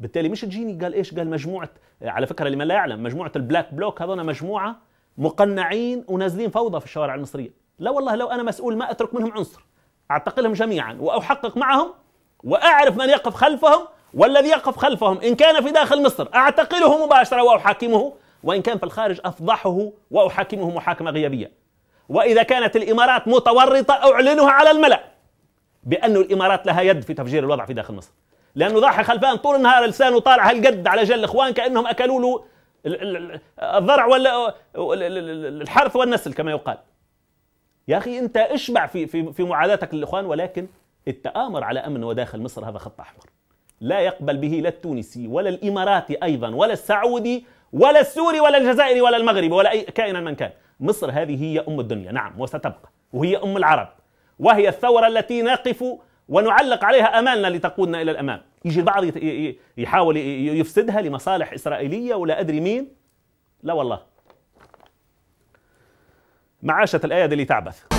بالتالي مش جيني قال ايش قال مجموعه على فكره لمن لا يعلم مجموعه البلاك بلوك هذول مجموعه مقنعين ونازلين فوضى في الشوارع المصريه لا والله لو انا مسؤول ما اترك منهم عنصر اعتقلهم جميعا واحقق معهم واعرف من يقف خلفهم والذي يقف خلفهم ان كان في داخل مصر اعتقله مباشره واحاكمه وان كان في الخارج افضحه واحاكمه محاكمه غيابيه واذا كانت الامارات متورطه اعلنها على الملا بأن الامارات لها يد في تفجير الوضع في داخل مصر لانه ضحى خلفان طول النهار لسانه طالع هالقد على جال الاخوان كانهم اكلوا له الضرع ولا الحرث والنسل كما يقال يا اخي انت اشبع في في في معاداتك للاخوان ولكن التآمر على امن وداخل مصر هذا خط احمر لا يقبل به لا التونسي ولا الاماراتي ايضا ولا السعودي ولا السوري ولا الجزائري ولا المغربي ولا اي كائنا من كان مصر هذه هي ام الدنيا نعم وستبقى وهي ام العرب وهي الثوره التي نقف ونعلق عليها امالنا لتقودنا الى الامام يجي البعض يحاول يفسدها لمصالح اسرائيليه ولا ادري مين لا والله معاشة الايادي اللي تعبث